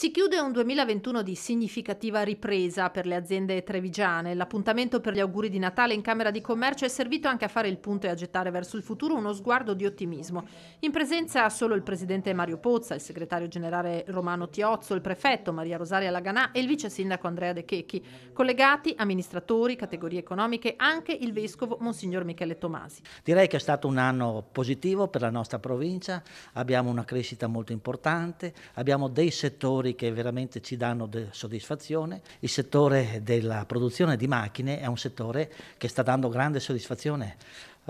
Si chiude un 2021 di significativa ripresa per le aziende trevigiane. L'appuntamento per gli auguri di Natale in Camera di Commercio è servito anche a fare il punto e a gettare verso il futuro uno sguardo di ottimismo. In presenza solo il presidente Mario Pozza, il segretario generale Romano Tiozzo, il prefetto Maria Rosaria Laganà e il vice sindaco Andrea De Checchi. Collegati amministratori, categorie economiche, anche il vescovo Monsignor Michele Tomasi. Direi che è stato un anno positivo per la nostra provincia, abbiamo una crescita molto importante, abbiamo dei settori settori che veramente ci danno soddisfazione. Il settore della produzione di macchine è un settore che sta dando grande soddisfazione.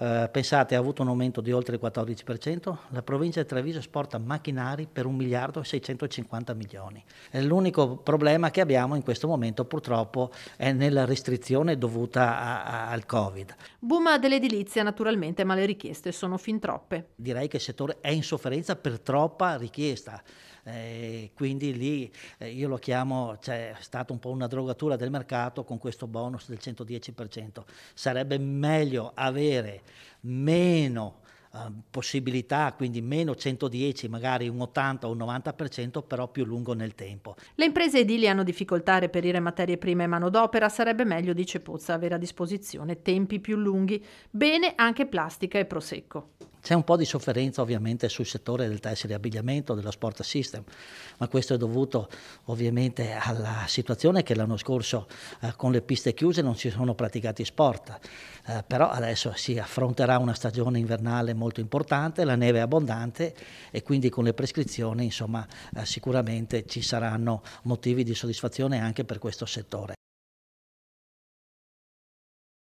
Eh, pensate, ha avuto un aumento di oltre il 14%, la provincia di Treviso esporta macchinari per 1 miliardo e 650 milioni. L'unico problema che abbiamo in questo momento purtroppo è nella restrizione dovuta a, a, al Covid. Boom dell'edilizia naturalmente, ma le richieste sono fin troppe. Direi che il settore è in sofferenza per troppa richiesta. Eh, quindi lì eh, io lo chiamo, c'è cioè, stata un po' una drogatura del mercato con questo bonus del 110%. Sarebbe meglio avere meno eh, possibilità, quindi meno 110, magari un 80 o un 90%, però più lungo nel tempo. Le imprese edili hanno difficoltà a reperire materie prime e manodopera, sarebbe meglio, dice Pozza, avere a disposizione tempi più lunghi, bene anche plastica e prosecco. C'è un po' di sofferenza ovviamente sul settore del tessile abbigliamento, dello sport system, ma questo è dovuto ovviamente alla situazione che l'anno scorso eh, con le piste chiuse non si sono praticati sport, eh, però adesso si affronterà una stagione invernale molto importante, la neve è abbondante e quindi con le prescrizioni insomma eh, sicuramente ci saranno motivi di soddisfazione anche per questo settore.